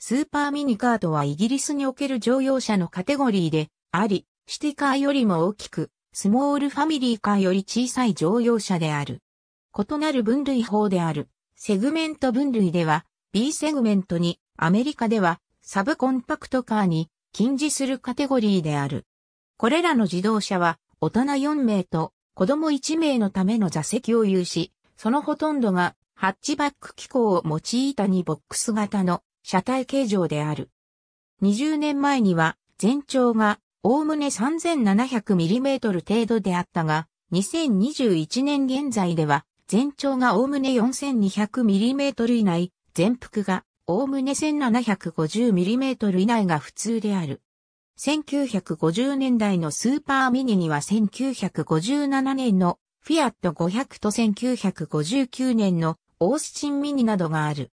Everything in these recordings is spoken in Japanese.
スーパーミニカーとはイギリスにおける乗用車のカテゴリーであり、シティカーよりも大きく、スモールファミリーカーより小さい乗用車である。異なる分類法である、セグメント分類では、B セグメントに、アメリカでは、サブコンパクトカーに、近似するカテゴリーである。これらの自動車は、大人4名と、子供1名のための座席を有し、そのほとんどが、ハッチバック機構を用いた2ボックス型の車体形状である。20年前には全長がおおむね 3700mm 程度であったが、2021年現在では全長がおおむね 4200mm 以内、全幅がおおむね 1750mm 以内が普通である。1950年代のスーパーミニには1957年のフィアット500と1959年のオースチンミニなどがある。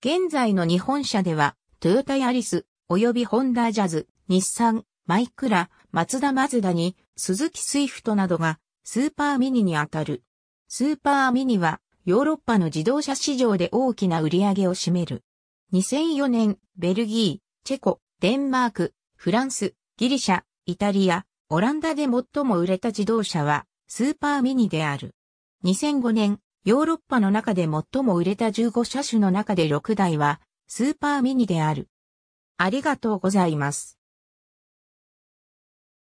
現在の日本車では、トヨタヤリス、及びホンダジャズ、日産、マイクラ、マツダマズダに、鈴木スイフトなどが、スーパーミニにあたる。スーパーミニは、ヨーロッパの自動車市場で大きな売り上げを占める。2004年、ベルギー、チェコ、デンマーク、フランス、ギリシャ、イタリア、オランダで最も売れた自動車は、スーパーミニである。2005年、ヨーロッパの中で最も売れた15車種の中で6台はスーパーミニである。ありがとうございます。